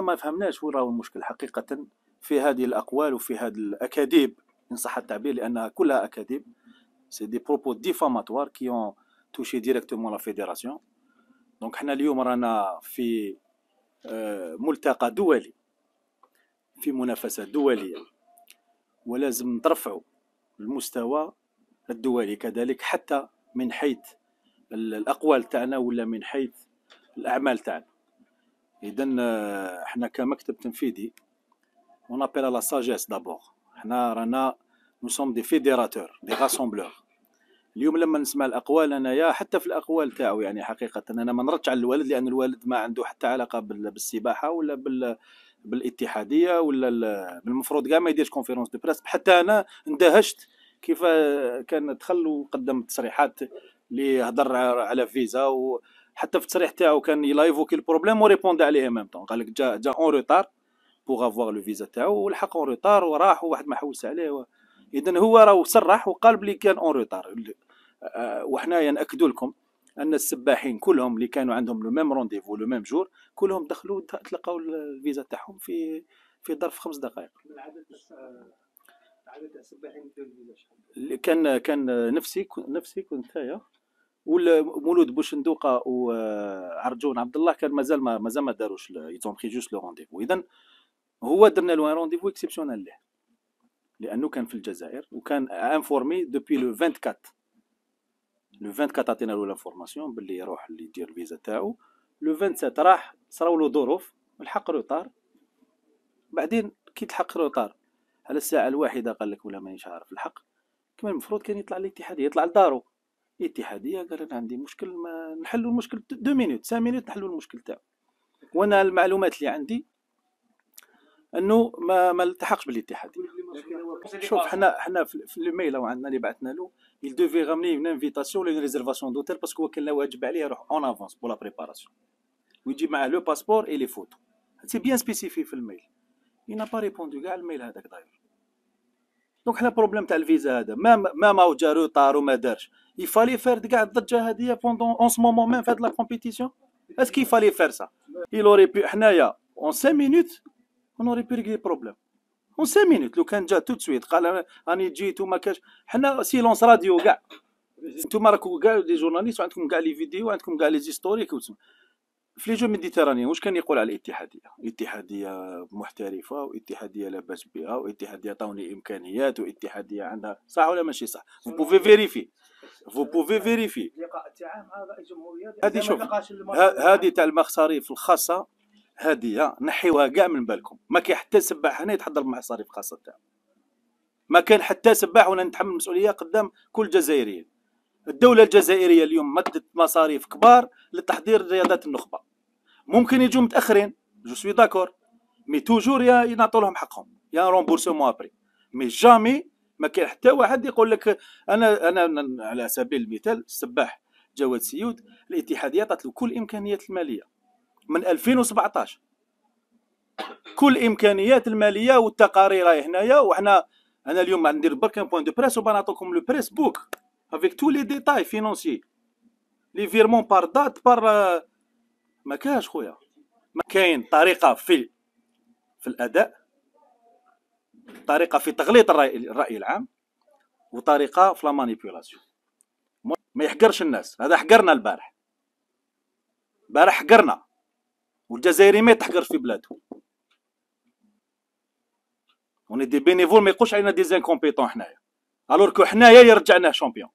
ما فهمناش وين راهو المشكل حقيقة في هذه الأقوال وفي هذه الأكاذيب إن صح التعبير لأنها كلها أكاذيب سي دي بروبو ديفاماتوار كي اون توشي ديريكتومون لا فيديراسيون دونك حنا اليوم رانا في آه، ملتقى دولي في منافسة دولية ولازم نرفعوا المستوى الدولي كذلك حتى من حيث الأقوال تاعنا ولا من حيث الأعمال تاعنا اذا آه، احنا كمكتب تنفيذي اون ابيل لا ساجيس دابور احنا رانا نو سوم دي فيديراتور دي راسومبلور اليوم لما نسمع الاقوال انايا حتى في الاقوال تاعو يعني حقيقه انا ما نردش على الوالد لان الوالد ما عنده حتى علاقه بالسباحه ولا بال بالاتحاديه ولا المفروض كاع ما يديرش كونفيرونس دو بريس حتى انا اندهشت كيف آه، كان دخل وقدم تصريحات اللي هضر على فيزا و حتى في التصريح تاعو كان يلايفوكي البروبليم وريبوند عليه ميم طون قال لك جا جا اون روتار بوغ افوار لو فيزا تاعو ولحق اون روتار وراح وواحد ما حوس عليه و... اذا هو راه صرح وقال بلي كان اون روتار آه، آه، وحنايا ناكدو لكم ان السباحين كلهم اللي كانوا عندهم لو ميم رونديفو لو ميم جور كلهم دخلوا تلقاو الفيزا تاعهم في في ظرف خمس دقائق آه، السباحين كان كان نفسي نفسي كنت هيا والمولود بوشندوقه وعرجون عبد الله كان مازال ما مازال ما داروش يتون جوست لو رونديفو اذا هو درنا له رونديفو اكسيبسيونال ليه لانه كان في الجزائر وكان انفورمي دوبي لو 24 لو 24 عطينا له لافورماسيون باللي يروح اللي يدير الفيزا تاعو لو 27 راح صراو له ظروف الحق روطار بعدين كي تحق روطار على الساعه الواحده قال لك ولا مانيش عارف الحق كما المفروض كان يطلع الاتحاد يطلع لدارو اتحاديه قال انا عندي مشكل ما نحلوا المشكل دو مينوت سان مينوت نحلوا المشكل تاعو وانا المعلومات اللي عندي انه ما ما التحقش بالاتحاديه شوف حنا حنا في لو او عندنا اللي بعثنا له il devait ramener une invitation ولا une réservation d'hôtel parce que كان لا واجب عليه يروح اون افونس بو لا بريباراسيون ويجيب معاه لو باسبور اي لي فوتو سي بيان سبيسيفي في الميل il n'a pas répondu كاع الميل هذاك داير دونك حنا بروبليم تاع الفيزا هذا ما ما ما جارو طارو ما دارش يفالي فير كاع الضجه هذه بوندون اون سو مومون ميم في هاد لا كومبيتيسيون اسكي يفالي فير سا اي لوري بي حنايا اون 5 مينوت اون aurait بي ريغلي بروبليم اون 5 مينوت لو كان جا تو سويت قال راني جيت وما كاش حنا سيلونس راديو كاع نتوما راكم كاع لي جورناليست وعندكم كاع لي فيديو وعندكم كاع لي زيستوريك في لي جو ميديتيراني واش كان يقول على الاتحاديه اتحاديه محترفه واتحاديه لاباس بها واتحاديه عطوني امكانيات واتحاديه عندها صح ولا ماشي صح فو بوفي فيريفي فو بوفي فيريفي اللقاء التعام هذا الجمهوريه هذه شوف هذه تاع المخصاريف الخاصه هذه نحيوها كاع من بالكم ما كاين حتى سباح هنا يتحضر المصاريف الخاصه تاعو ما كان حتى سباح ولا نتحمل المسؤوليه قدام كل الجزائريين الدوله الجزائريه اليوم مدت مصاريف كبار لتحضير رياضات النخبه ممكن يجوا متاخرين جو سوي داكور مي توجور يا ينعطوا لهم حقهم يا رومبورسمون ابري مي جامي ما كاين حتى واحد يقول لك انا انا على سبيل المثال السباح جواد سيود الاتحاديه عطات له كل الامكانيات الماليه من 2017 كل الامكانيات الماليه والتقارير راهي هنايا وحنا انا اليوم ندير برك ان بوان دو بريس وبنعطيكم لو بريس بوك افيك تو لي ديتاي فينونسي لي فيرمون بار دات بار ما كاش خويا ما كاين طريقه في في الاداء طريقه في تغليط الراي, الرأي العام وطريقه في لا مانيبيولاسيون ما يحقرش الناس هذا حقرنا البارح البارح حقرنا والجزائري ما يتحقرش في بلاده وني دي بينيفول ما يقولش علينا دي زانكومبيتون حنايا الوغ كو حنايا يرجعناه شامبيون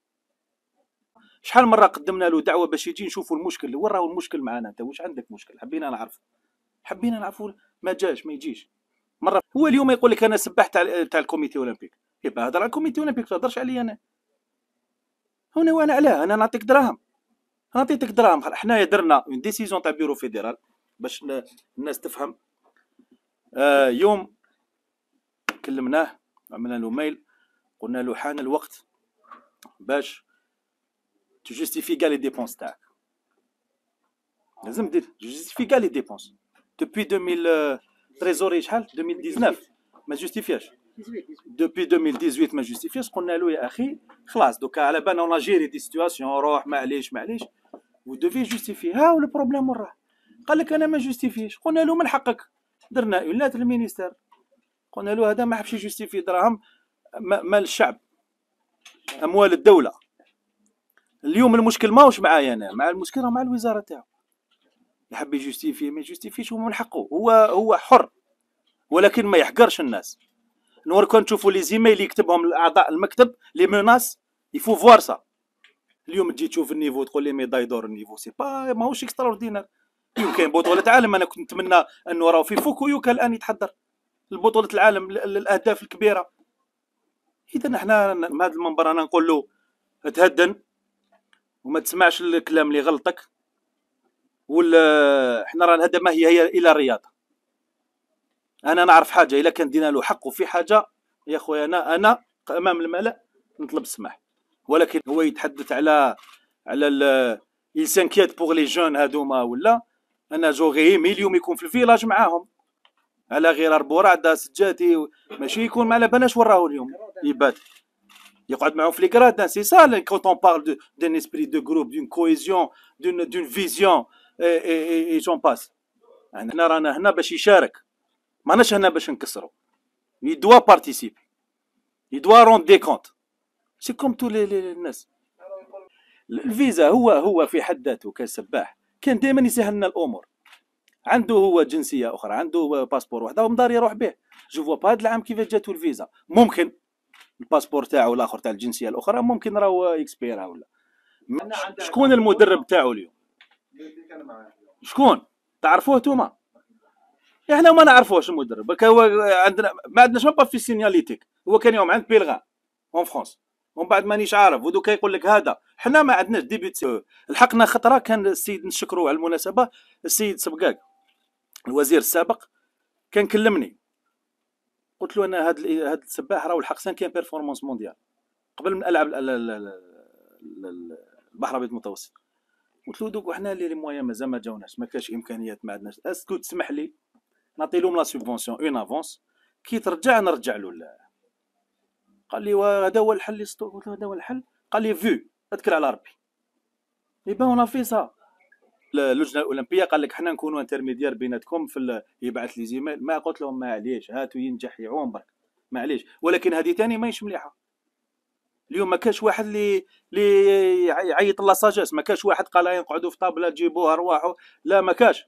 شحال مره قدمنا له دعوه باش يجي نشوفوا المشكل وين راهو المشكل معنا انت واش عندك مشكل حبينا نعرف حبينا نعرفوا ما جاش ما يجيش مره هو اليوم يقول لك انا سباح تاع تاع الكوميتي اولمبيك يبقى هضر على الكوميتي اولمبيك ما تهضرش علي انا هنا وانا علاه انا نعطيك دراهم نعطيك دراهم حنايا درنا اون ديسيزيون تاع بيرو فيدرال باش الناس تفهم آه يوم كلمناه عملنا له ميل قلنا له حان الوقت باش تجستيفي كاع لي ديبونس تاعك لازم دير تجستيفي كاع لي ديبونس دوبوي 2000 تريزوري شحال 2019 ما جوستيفياش دوبوي 2018 ما جوستيفياش قلنا له يا اخي خلاص دوكا على بالنا اون جيري دي سيتواسيون روح معليش معليش ودوفي جوستيفي ها ولا بروبليم وراه قال لك انا ما جوستيفيش قلنا له من حقك درنا اون لاتر المينيستير قلنا له هذا ما حبش يجوستيفي دراهم مال الشعب اموال الدوله اليوم المشكل ماهوش معايا انا مع المشكل مع الوزاره تاعو يحب يجوستيفي ما يجوستيفيش هو من حقه هو هو حر ولكن ما يحقرش الناس نور كون تشوفوا لي زيميل اللي يكتبهم اعضاء المكتب لي مناس يفو فوار سا اليوم تجي تشوف النيفو تقول لي ميداي دور النيفو سي با ماهوش اكسترا اوردينار كاين بطولة عالم انا كنت نتمنى انه راه في فوكويوكا الان يتحضر البطولة العالم الاهداف الكبيرة اذا احنا من هذا المنبر انا نقول له تهدن وما تسمعش الكلام اللي غلطك ولا حنا راه هذا ما هي هي الى الرياضه انا نعرف حاجه الا كان دينا له حق وفي حاجه يا خويا انا انا امام الملا نطلب السماح ولكن هو يتحدث على على ال il s'inquiète pour les jeunes هذوما ولا انا جوغي مليوم يكون في الفيلاج معاهم على غرار بورعده سجاتي ماشي يكون ما على بالناش وراه اليوم يبات يقعد معهم في لي غرادان سي سا كونت اون بارل دون اسبري دو جروب دون كويزيون دون دون فيزيون اي جون باس احنا رانا هنا باش يشارك ماناش هنا باش نكسروا يدوا بارتيسيبي يدوا رون دي كونت سي كوم تو لي الناس الفيزا هو هو في حد ذاته كسباح كان دائما يسهل لنا الامور عنده هو جنسيه اخرى عنده باسبور وحده ومدار يروح به جو فوا با هذا العام كيفاش جاتو الفيزا ممكن الباسبور تاعو الاخر تاع الجنسيه الاخرى ممكن راهو اكسبيرا ولا شكون المدرب تاعو اليوم شكون تعرفوه توما احنا ما نعرفوش المدرب هو عندنا ما عندناش با في سينياليتيك هو كان يوم عند بيلغان اون فرونس ومن بعد مانيش عارف ودوكا يقول لك هذا حنا ما عندناش ديبيت لحقنا خطره كان السيد نشكرو على المناسبه السيد سبقاك الوزير السابق كان كلمني قلت له انا هاد هاد السباح راه الحق كاين بيرفورمانس مونديال قبل من العب البحر الابيض المتوسط قلت له دوك حنا لي مويا مازال ما جاوناش ما كاش امكانيات ما عندناش اسكو تسمح لي نعطي لهم لا سوبونسيون اون افونس كي ترجع نرجع له لا قال لي هذا هو الحل قلت له هذا هو الحل قال لي فيو اتكل على ربي اي بان اون في سا اللجنه الاولمبيه قال لك حنا نكونوا انترميديار بيناتكم في يبعث لي زيميل ما قلت لهم معليش هاتوا ينجح يعوم برك معليش ولكن هذه ثاني ماهيش مليحه اليوم ما كاش واحد اللي اللي يعيط لا ساجاس ما كاش واحد قال نقعدوا في طابله تجيبوها رواحوا لا ما كاش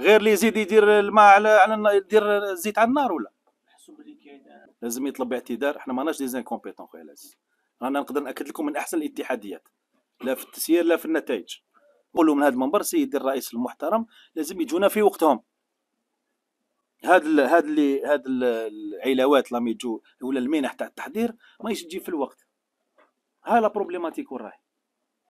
غير اللي يزيد يدير الماء على على يدير الزيت على النار ولا لازم يطلب اعتذار احنا ماناش دي زانكومبيتون خويا العزيز انا نقدر ناكد لكم من احسن الاتحاديات لا في التسيير لا في النتائج نقولوا من هذا المنبر سيدي الرئيس المحترم لازم يجونا في وقتهم هاد الـ هاد اللي هاد العلاوات لما يجوا ولا المنح تاع التحضير ما يجي في الوقت ها لا بروبليماتيك وراهي